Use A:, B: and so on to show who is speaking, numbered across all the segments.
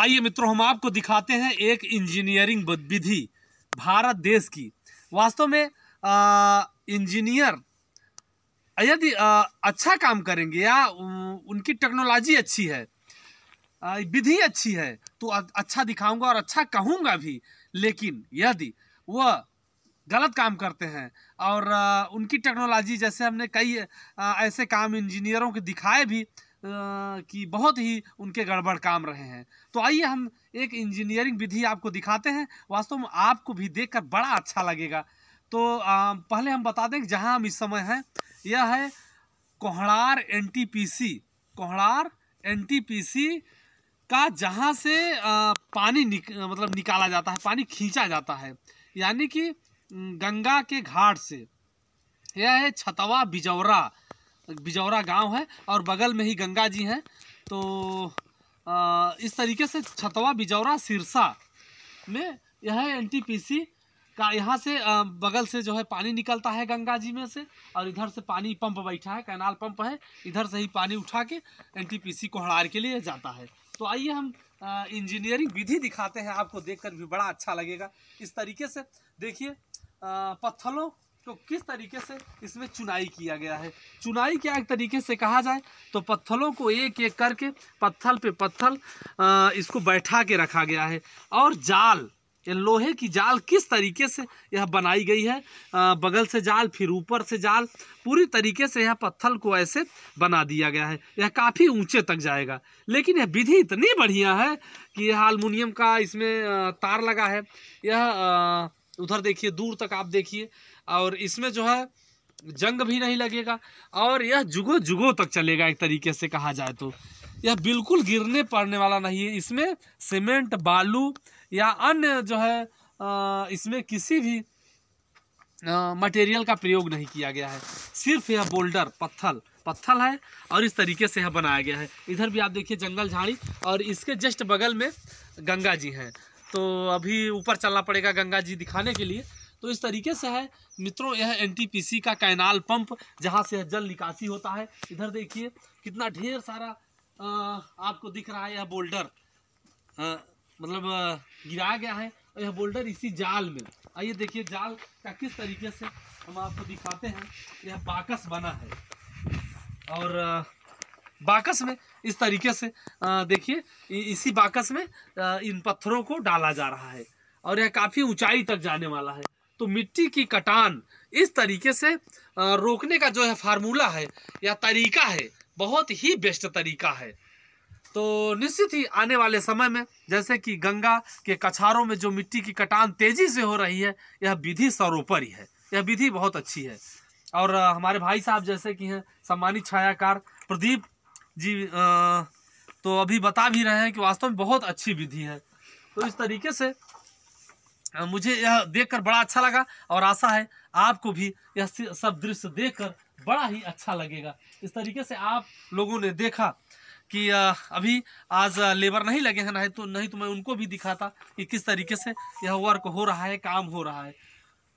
A: आइए मित्रों हम आपको दिखाते हैं एक इंजीनियरिंग विधि भारत देश की वास्तव में इंजीनियर यदि अच्छा काम करेंगे या उनकी टेक्नोलॉजी अच्छी है विधि अच्छी है तो अच्छा दिखाऊंगा और अच्छा कहूंगा भी लेकिन यदि वह गलत काम करते हैं और उनकी टेक्नोलॉजी जैसे हमने कई ऐसे काम इंजीनियरों के दिखाए भी कि बहुत ही उनके गड़बड़ काम रहे हैं तो आइए हम एक इंजीनियरिंग विधि आपको दिखाते हैं वास्तव में आपको भी देखकर बड़ा अच्छा लगेगा तो पहले हम बता दें कि जहाँ हम इस समय हैं यह है कोहड़ार एनटीपीसी कोहड़ार एनटीपीसी का जहाँ से पानी निक, मतलब निकाला जाता है पानी खींचा जाता है यानी कि गंगा के घाट से यह है छतवा बिजौरा बिजौरा गांव है और बगल में ही गंगा जी हैं तो आ, इस तरीके से छतवा बिजौरा सिरसा में यह एनटीपीसी का यहाँ से बगल से जो है पानी निकलता है गंगा जी में से और इधर से पानी पंप बैठा है कैनाल पंप है इधर से ही पानी उठा के एन को हड़ार के लिए जाता है तो आइए हम इंजीनियरिंग विधि दिखाते हैं आपको देखकर भी बड़ा अच्छा लगेगा इस तरीके से देखिए पत्थरों तो किस तरीके से इसमें चुनाई किया गया है चुनाई क्या एक तरीके से कहा जाए तो पत्थलों को एक एक करके पत्थल पे पत्थल इसको बैठा के रखा गया है और जाल ये लोहे की जाल किस तरीके से यह बनाई गई है आ, बगल से जाल फिर ऊपर से जाल पूरी तरीके से यह पत्थल को ऐसे बना दिया गया है यह काफ़ी ऊंचे तक जाएगा लेकिन यह विधि इतनी बढ़िया है कि यह हारमोनियम का इसमें तार लगा है यह उधर देखिए दूर तक आप देखिए और इसमें जो है जंग भी नहीं लगेगा और यह जुगो जुगो तक चलेगा एक तरीके से कहा जाए तो यह बिल्कुल गिरने पड़ने वाला नहीं है इसमें सीमेंट बालू या अन्य जो है इसमें किसी भी मटेरियल का प्रयोग नहीं किया गया है सिर्फ यह बोल्डर पत्थर पत्थर है और इस तरीके से यह बनाया गया है इधर भी आप देखिए जंगल झाड़ी और इसके जस्ट बगल में गंगा जी हैं तो अभी ऊपर चलना पड़ेगा गंगा जी दिखाने के लिए तो इस तरीके से है मित्रों यह एनटीपीसी का कैनाल पंप जहाँ से जल निकासी होता है इधर देखिए कितना ढेर सारा आ, आपको दिख रहा है यह बोल्डर मतलब गिराया गया है और यह बोल्डर इसी जाल में आइए देखिए जाल का किस तरीके से हम आपको दिखाते हैं यह बाकस बना है और बाकस में इस तरीके से देखिए इसी बाकस में इन पत्थरों को डाला जा रहा है और यह काफ़ी ऊंचाई तक जाने वाला है तो मिट्टी की कटान इस तरीके से रोकने का जो है फार्मूला है या तरीका है बहुत ही बेस्ट तरीका है तो निश्चित ही आने वाले समय में जैसे कि गंगा के कछारों में जो मिट्टी की कटान तेजी से हो रही है यह विधि सर्वोपरि है यह विधि बहुत अच्छी है और हमारे भाई साहब जैसे कि हैं सम्मानित छायाकार प्रदीप जी आ, तो अभी बता भी रहे हैं कि वास्तव में बहुत अच्छी विधि है तो इस तरीके से मुझे यह देखकर बड़ा अच्छा लगा और आशा है आपको भी यह सब दृश्य देखकर बड़ा ही अच्छा लगेगा इस तरीके से आप लोगों ने देखा कि अभी आज लेबर नहीं लगे हैं नहीं तो नहीं तो मैं उनको भी दिखाता कि किस तरीके से यह वर्क हो रहा है काम हो रहा है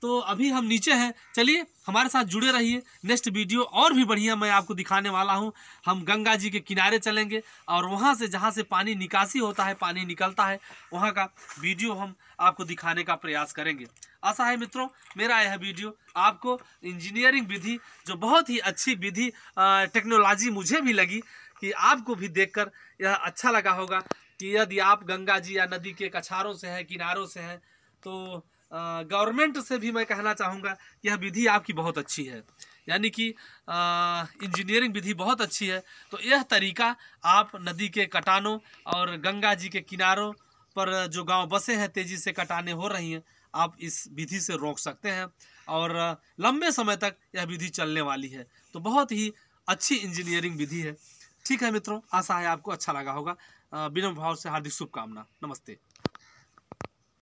A: तो अभी हम नीचे हैं चलिए हमारे साथ जुड़े रहिए नेक्स्ट वीडियो और भी बढ़िया मैं आपको दिखाने वाला हूँ हम गंगा जी के किनारे चलेंगे और वहाँ से जहाँ से पानी निकासी होता है पानी निकलता है वहाँ का वीडियो हम आपको दिखाने का प्रयास करेंगे आशा है मित्रों मेरा यह वीडियो आपको इंजीनियरिंग विधि जो बहुत ही अच्छी विधि टेक्नोलॉजी मुझे भी लगी कि आपको भी देख यह अच्छा लगा होगा कि यदि आप गंगा जी या नदी के कछारों से हैं किनारों से हैं तो गवर्नमेंट से भी मैं कहना चाहूँगा यह विधि आपकी बहुत अच्छी है यानी कि इंजीनियरिंग विधि बहुत अच्छी है तो यह तरीका आप नदी के कटानों और गंगा जी के किनारों पर जो गांव बसे हैं तेज़ी से कटाने हो रही हैं आप इस विधि से रोक सकते हैं और लंबे समय तक यह विधि चलने वाली है तो बहुत ही अच्छी इंजीनियरिंग विधि है ठीक है मित्रों आशा है आपको अच्छा लगा होगा विनम्र भाव से हार्दिक शुभकामना नमस्ते